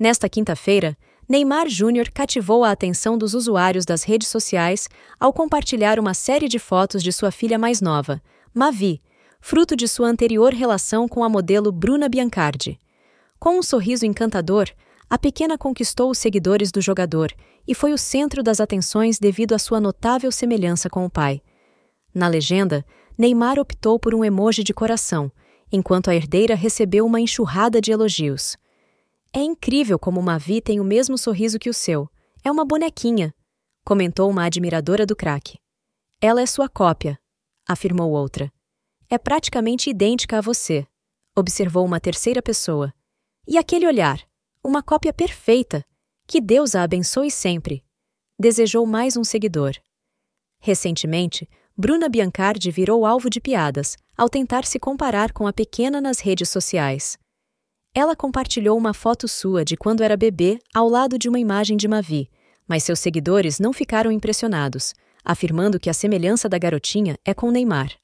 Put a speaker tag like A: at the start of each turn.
A: Nesta quinta-feira, Neymar Júnior cativou a atenção dos usuários das redes sociais ao compartilhar uma série de fotos de sua filha mais nova, Mavi, fruto de sua anterior relação com a modelo Bruna Biancardi. Com um sorriso encantador, a pequena conquistou os seguidores do jogador e foi o centro das atenções devido à sua notável semelhança com o pai. Na legenda, Neymar optou por um emoji de coração, enquanto a herdeira recebeu uma enxurrada de elogios. É incrível como Mavi tem o mesmo sorriso que o seu. É uma bonequinha, comentou uma admiradora do craque. Ela é sua cópia, afirmou outra. É praticamente idêntica a você, observou uma terceira pessoa. E aquele olhar, uma cópia perfeita. Que Deus a abençoe sempre, desejou mais um seguidor. Recentemente, Bruna Biancardi virou alvo de piadas ao tentar se comparar com a pequena nas redes sociais. Ela compartilhou uma foto sua de quando era bebê ao lado de uma imagem de Mavi, mas seus seguidores não ficaram impressionados, afirmando que a semelhança da garotinha é com Neymar.